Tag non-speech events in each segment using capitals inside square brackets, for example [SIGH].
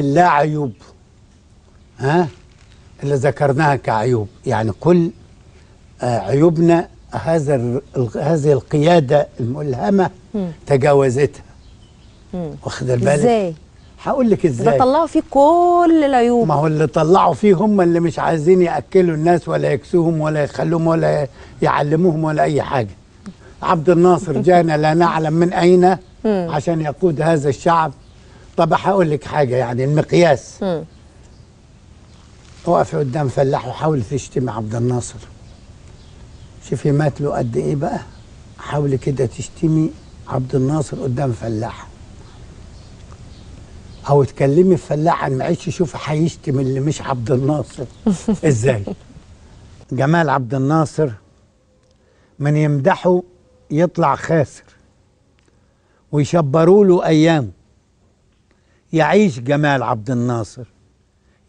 لا عيوب ها اللي ذكرناها كعيوب يعني كل آه، عيوبنا هذا هذه القياده الملهمه تجاوزتها واخد بالك ازاي هقول لك ازاي ده طلعوا فيه كل العيوب ما هو اللي طلعوا فيه هم اللي مش عايزين ياكلوا الناس ولا يكسوهم ولا يخلوهم ولا يعلموهم ولا اي حاجه عبد الناصر [LAUGHS] جانا لا نعلم من اين عشان يقود هذا الشعب طب هقول لك حاجه يعني المقياس اقفي قدام فلاح وحاول تشتمي عبد الناصر شوفي مات له قد ايه بقى حاولي كده تشتمي عبد الناصر قدام فلاح او تكلمي فلاح عن معيش شوفي هيشتم اللي مش عبد الناصر [LAUGHS] ازاي جمال عبد الناصر من يمدحه يطلع خاسر ويشبروا له ايامه يعيش جمال عبد الناصر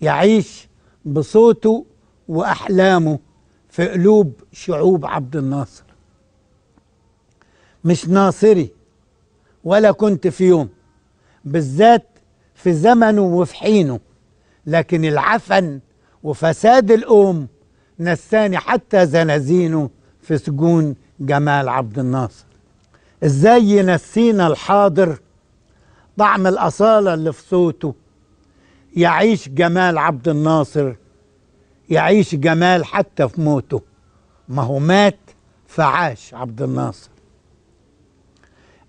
يعيش بصوته وأحلامه في قلوب شعوب عبد الناصر مش ناصري ولا كنت في يوم بالذات في زمنه وفي حينه لكن العفن وفساد الأم نساني حتى زنازينه في سجون جمال عبد الناصر ازاي ينسينا الحاضر طعم الأصالة اللي في صوته يعيش جمال عبد الناصر يعيش جمال حتى في موته ما هو مات فعاش عبد الناصر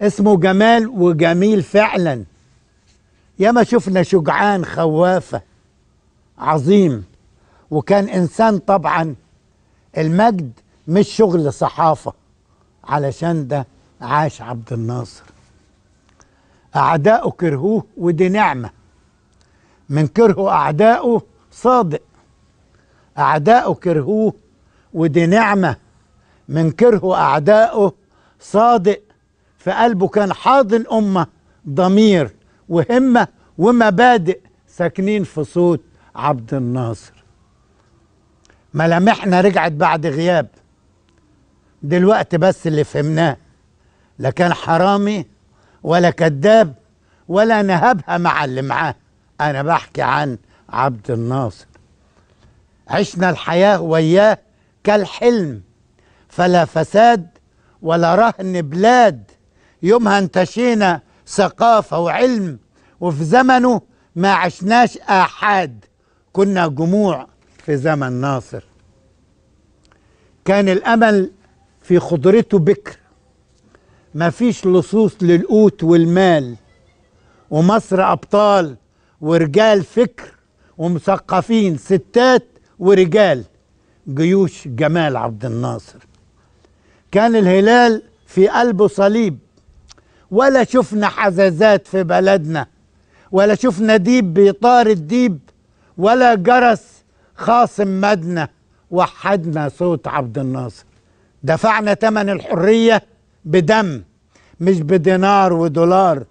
اسمه جمال وجميل فعلا ياما شفنا شجعان خوافة عظيم وكان إنسان طبعا المجد مش شغل صحافة علشان ده عاش عبد الناصر أعداؤه كرهوه ودي نعمة من كرهه أعداؤه صادق أعداؤه كرهوه ودي نعمة من كرهه أعداؤه صادق في قلبه كان حاضن أمة ضمير وهمة ومبادئ ساكنين في صوت عبد الناصر ملامحنا رجعت بعد غياب دلوقتي بس اللي فهمناه لكان حرامي ولا كذاب ولا نهبها مع اللي معاه أنا بحكي عن عبد الناصر عشنا الحياة وياه كالحلم فلا فساد ولا رهن بلاد يومها انتشينا ثقافة وعلم وفي زمنه ما عشناش آحاد كنا جموع في زمن ناصر كان الأمل في خضرته بكر مفيش لصوص للقوت والمال ومصر أبطال ورجال فكر ومثقفين ستات ورجال جيوش جمال عبد الناصر كان الهلال في قلبه صليب ولا شفنا حزازات في بلدنا ولا شفنا ديب بيطارد ديب ولا جرس خاصم مدنا وحدنا صوت عبد الناصر دفعنا تمن الحرية بدم مش بدينار ودولار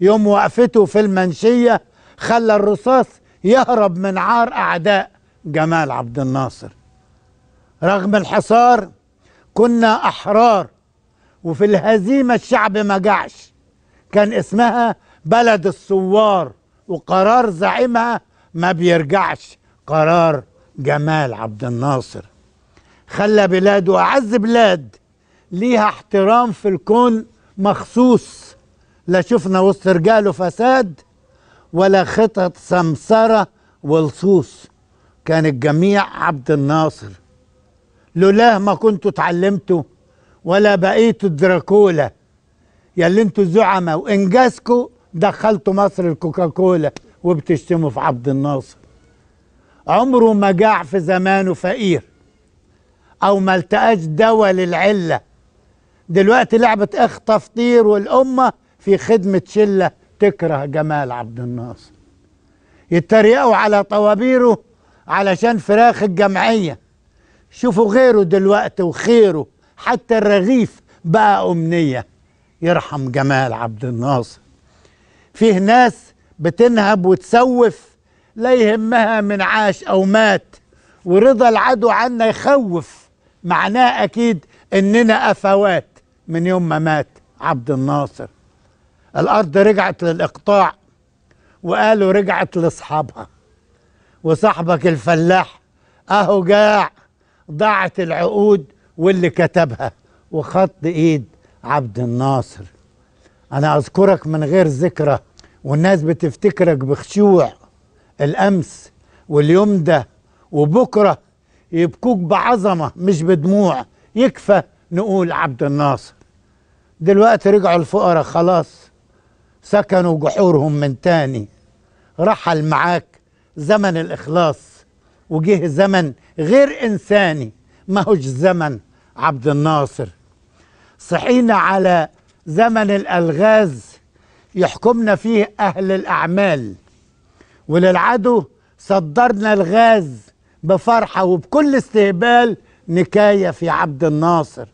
يوم وقفته في المنشية خلى الرصاص يهرب من عار أعداء جمال عبد الناصر رغم الحصار كنا أحرار وفي الهزيمة الشعب ما جعش كان اسمها بلد الثوار وقرار زعيمها ما بيرجعش قرار جمال عبد الناصر خلى بلاده أعز بلاد ليها احترام في الكون مخصوص لا شفنا وسط رجاله فساد ولا خطط سمسرة ولصوص كان الجميع عبد الناصر لولاه ما كنتوا اتعلمتوا ولا بقيتوا دراكولا يا اللي انتوا زعماء وانجازكوا دخلتوا مصر الكوكاكولا وبتشتموا في عبد الناصر عمره ما جاع في زمانه فقير او ما التقاش دواء للعله دلوقتي لعبة اخ تفطير والامة في خدمة شلة تكره جمال عبد الناصر يتريقوا على طوابيره علشان فراخ الجمعية شوفوا غيره دلوقتي وخيره حتى الرغيف بقى أمنية يرحم جمال عبد الناصر فيه ناس بتنهب وتسوف لا يهمها من عاش أو مات ورضا العدو عنا يخوف معناه أكيد إننا أفوات من يوم ما مات عبد الناصر الأرض رجعت للإقطاع وقالوا رجعت لأصحابها وصاحبك الفلاح أهو جاع ضاعت العقود واللي كتبها وخط إيد عبد الناصر أنا أذكرك من غير ذكرى والناس بتفتكرك بخشوع الأمس واليوم ده وبكرة يبكوك بعظمة مش بدموع يكفى نقول عبد الناصر دلوقتي رجعوا الفقراء خلاص سكنوا جحورهم من تاني رحل معاك زمن الإخلاص وجه زمن غير إنساني ما هوش زمن عبد الناصر صحينا على زمن الألغاز يحكمنا فيه أهل الأعمال وللعدو صدرنا الغاز بفرحة وبكل استهبال نكاية في عبد الناصر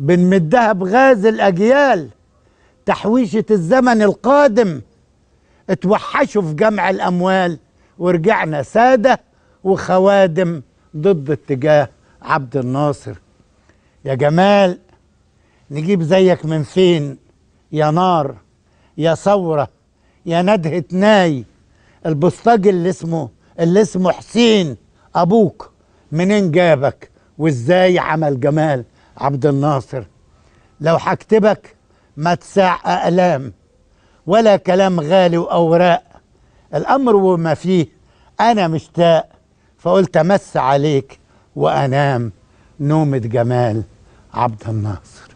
بنمدها بغاز الأجيال تحويشة الزمن القادم اتوحشوا في جمع الأموال ورجعنا سادة وخوادم ضد اتجاه عبد الناصر يا جمال نجيب زيك من فين يا نار يا ثورة يا ندهة ناي البسطجي اللي اسمه اللي اسمه حسين أبوك منين جابك وازاي عمل جمال عبد الناصر لو هكتبك ما تساع أقلام ولا كلام غالي وأوراق الأمر وما فيه أنا مشتاق فقلت أمس عليك وأنام نومة جمال عبد الناصر